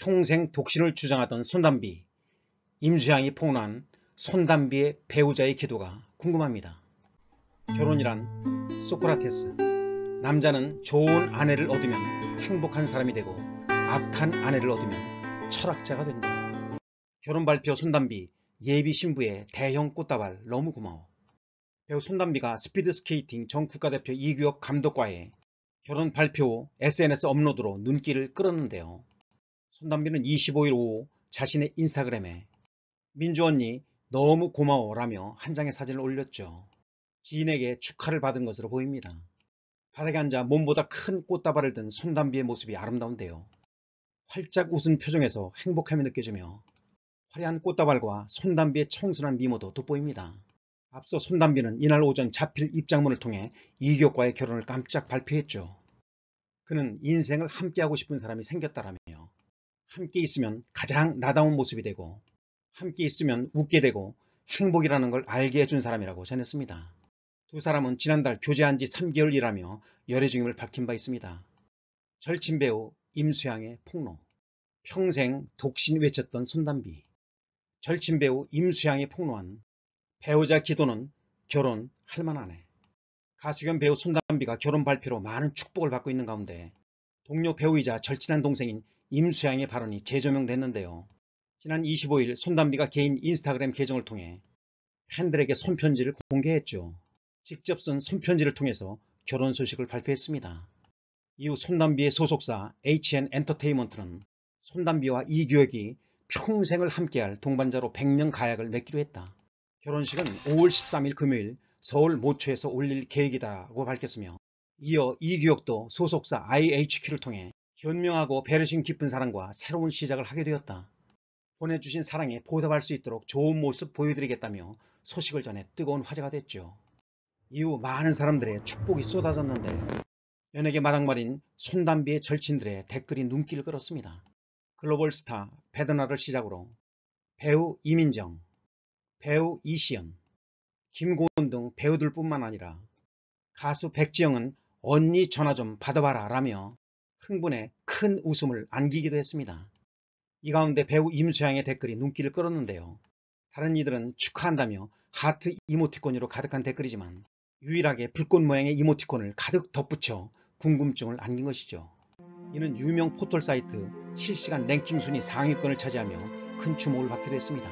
평생 독신을 주장하던 손담비, 임수향이 폭로한 손담비의 배우자의 기도가 궁금합니다. 결혼이란 소크라테스, 남자는 좋은 아내를 얻으면 행복한 사람이 되고 악한 아내를 얻으면 철학자가 된다. 결혼 발표 손담비, 예비 신부의 대형 꽃다발 너무 고마워. 배우 손담비가 스피드 스케이팅 전 국가대표 이규혁 감독과의 결혼 발표 후 SNS 업로드로 눈길을 끌었는데요. 손담비는 25일 오후 자신의 인스타그램에 민주 언니 너무 고마워라며 한 장의 사진을 올렸죠. 지인에게 축하를 받은 것으로 보입니다. 바닥에 앉아 몸보다 큰 꽃다발을 든 손담비의 모습이 아름다운데요. 활짝 웃은 표정에서 행복함이 느껴지며 화려한 꽃다발과 손담비의 청순한 미모도 돋보입니다. 앞서 손담비는 이날 오전 자필 입장문을 통해 이교과의 결혼을 깜짝 발표했죠. 그는 인생을 함께하고 싶은 사람이 생겼다라며 함께 있으면 가장 나다운 모습이 되고 함께 있으면 웃게 되고 행복이라는 걸 알게 해준 사람이라고 전했습니다. 두 사람은 지난달 교제한 지 3개월이라며 열애 중임을 밝힌 바 있습니다. 절친 배우 임수향의 폭로 평생 독신 외쳤던 손담비 절친 배우 임수향의 폭로한 배우자 기도는 결혼 할만하네 가수겸 배우 손담비가 결혼 발표로 많은 축복을 받고 있는 가운데 동료 배우이자 절친한 동생인 임수양의 발언이 재조명됐는데요. 지난 25일 손담비가 개인 인스타그램 계정을 통해 팬들에게 손편지를 공개했죠. 직접 쓴 손편지를 통해서 결혼 소식을 발표했습니다. 이후 손담비의 소속사 HN 엔터테인먼트는 손담비와 이규혁이 평생을 함께할 동반자로 100년 가약을 맺기로 했다. 결혼식은 5월 13일 금요일 서울 모처에서 올릴 계획이다고 밝혔으며 이어 이규혁도 소속사 IHQ를 통해 현명하고 배려심 깊은 사랑과 새로운 시작을 하게 되었다. 보내주신 사랑에 보답할 수 있도록 좋은 모습 보여드리겠다며 소식을 전해 뜨거운 화제가 됐죠. 이후 많은 사람들의 축복이 쏟아졌는데 연예계 마당발인 손담비의 절친들의 댓글이 눈길을 끌었습니다. 글로벌 스타 배드나를 시작으로 배우 이민정, 배우 이시연, 김고은 등 배우들뿐만 아니라 가수 백지영은 언니 전화 좀 받아봐라 라며 흥분에 큰 웃음을 안기기도 했습니다. 이 가운데 배우 임수향의 댓글이 눈길을 끌었는데요. 다른 이들은 축하한다며 하트 이모티콘으로 가득한 댓글이지만 유일하게 불꽃 모양의 이모티콘을 가득 덧붙여 궁금증을 안긴 것이죠. 이는 유명 포털 사이트 실시간 랭킹 순위 상위권을 차지하며 큰 주목을 받기도 했습니다.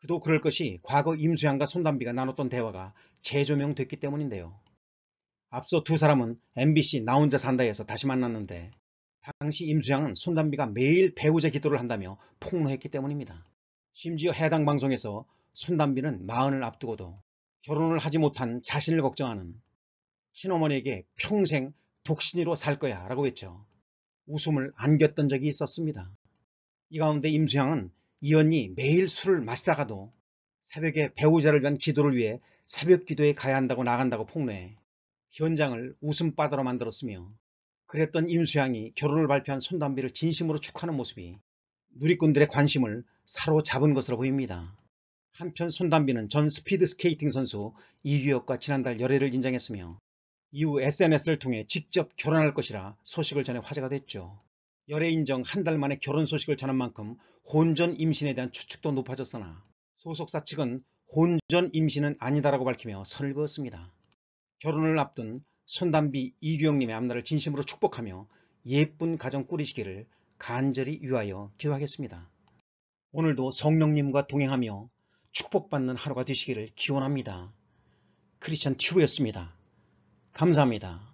그도 그럴 것이 과거 임수향과 손담비가 나눴던 대화가 재조명됐기 때문인데요. 앞서 두 사람은 MBC 나 혼자 산다에서 다시 만났는데 당시 임수향은 손담비가 매일 배우자 기도를 한다며 폭로했기 때문입니다. 심지어 해당 방송에서 손담비는 마흔을 앞두고도 결혼을 하지 못한 자신을 걱정하는 친어머니에게 평생 독신이로 살 거야 라고 했죠. 웃음을 안겼던 적이 있었습니다. 이 가운데 임수향은 이언니 매일 술을 마시다가도 새벽에 배우자를 위한 기도를 위해 새벽 기도에 가야 한다고 나간다고 폭로해 현장을 웃음바다로 만들었으며 그랬던 임수향이 결혼을 발표한 손담비를 진심으로 축하하는 모습이 누리꾼들의 관심을 사로잡은 것으로 보입니다. 한편 손담비는 전 스피드 스케이팅 선수 이규혁과 지난달 열애를 인정했으며 이후 SNS를 통해 직접 결혼할 것이라 소식을 전해 화제가 됐죠. 열애 인정 한 달 만에 결혼 소식을 전한 만큼 혼전 임신에 대한 추측도 높아졌으나 소속사 측은 혼전 임신은 아니다라고 밝히며 선을 그었습니다. 결혼을 앞둔 손담비 이규영님의 앞날을 진심으로 축복하며 예쁜 가정 꾸리시기를 간절히 위하여 기도하겠습니다. 오늘도 성령님과 동행하며 축복받는 하루가 되시기를 기원합니다. 크리스천 튜브였습니다. 감사합니다.